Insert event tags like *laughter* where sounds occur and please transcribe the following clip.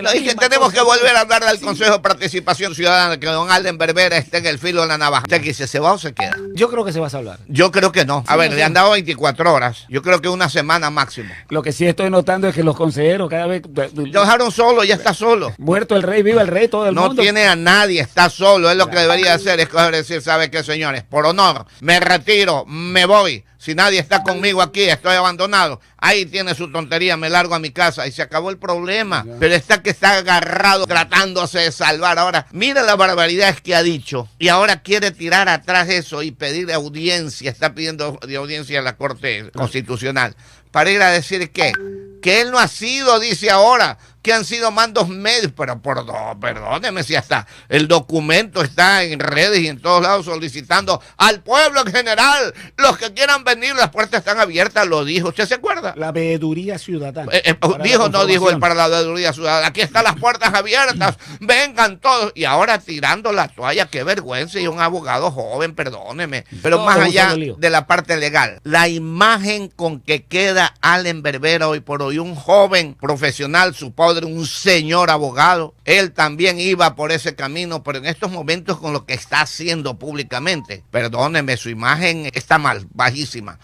Lo dije, tenemos que volver a hablar al Consejo de Participación Ciudadana, que don Alden Berbera esté en el filo de la navaja. ¿Usted dice, se va o se queda? Yo creo que se va a hablar. Yo creo que no. A ver, le han dado 24 horas. Yo creo que una semana máximo. Lo que sí estoy notando es que los consejeros cada vez... Lo dejaron solo, ya está solo. Muerto el rey, viva el rey, todo el mundo. No tiene a nadie, está solo. Es lo que debería hacer, es decir, ¿sabe qué, señores? Por honor, me retiro, me voy. Si nadie está conmigo aquí, estoy abandonado. Ahí tiene su tontería, me largo a mi casa y se acabó el problema. Pero está que está agarrado tratándose de salvar. Ahora, mira la barbaridad que ha dicho y ahora quiere tirar atrás eso y pedir audiencia, está pidiendo audiencia a la Corte Constitucional para ir a decir que, que él no ha sido, dice ahora, que han sido mandos medios, pero por, perdóneme si hasta el documento está en redes y en todos lados solicitando al pueblo en general, los que quieran venir, las puertas están abiertas, lo dijo, ¿usted se acuerda? La veeduría ciudadana. Eh, eh, dijo, no dijo el para la veeduría ciudadana, aquí están las puertas abiertas, *clears throat* vengan todos, y ahora tirando la toalla, qué vergüenza, y un abogado joven, perdóneme, pero más allá de la parte legal, la imagen con que queda Allen Berbera hoy por hoy, un joven profesional, su de un señor abogado. Él también iba por ese camino, pero en estos momentos con lo que está haciendo públicamente, perdóneme, su imagen está mal, bajísima.